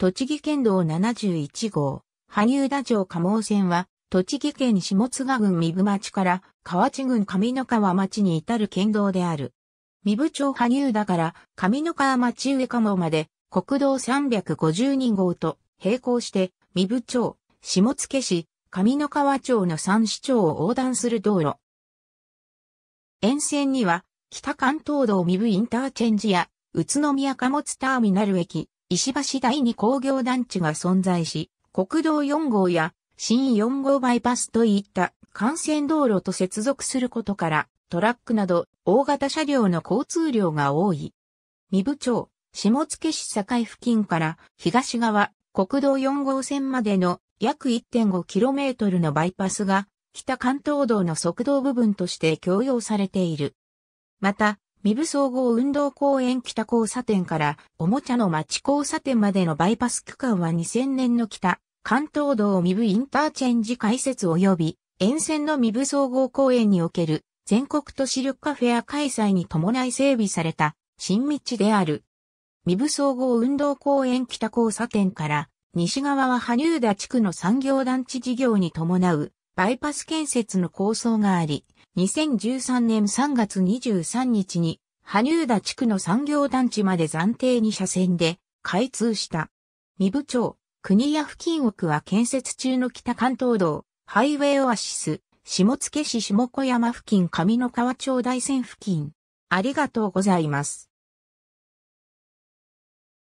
栃木県道71号、羽生田城加茂線は、栃木県下津郡三部町から河内郡上野川町に至る県道である。三部町羽生田から上野川町上加茂まで国道352号と並行して三部町、下津家市、上野川町の三市町を横断する道路。沿線には北関東道三部インターチェンジや宇都宮貨物ターミナル駅、石橋第二工業団地が存在し、国道4号や新4号バイパスといった幹線道路と接続することから、トラックなど大型車両の交通量が多い。三部町、下野市境付近から東側国道4号線までの約 1.5km のバイパスが北関東道の側道部分として供用されている。また、三部総合運動公園北交差点からおもちゃの町交差点までのバイパス区間は2000年の北、関東道三部インターチェンジ開設及び沿線の三部総合公園における全国都市緑化フェア開催に伴い整備された新道である。三部総合運動公園北交差点から西側は羽生田地区の産業団地事業に伴うバイパス建設の構想があり、2013年3月23日に、羽生田地区の産業団地まで暫定に車線で開通した。未部長、国や付近奥は建設中の北関東道、ハイウェイオアシス、下野市下小山付近上野川町大線付近。ありがとうございます。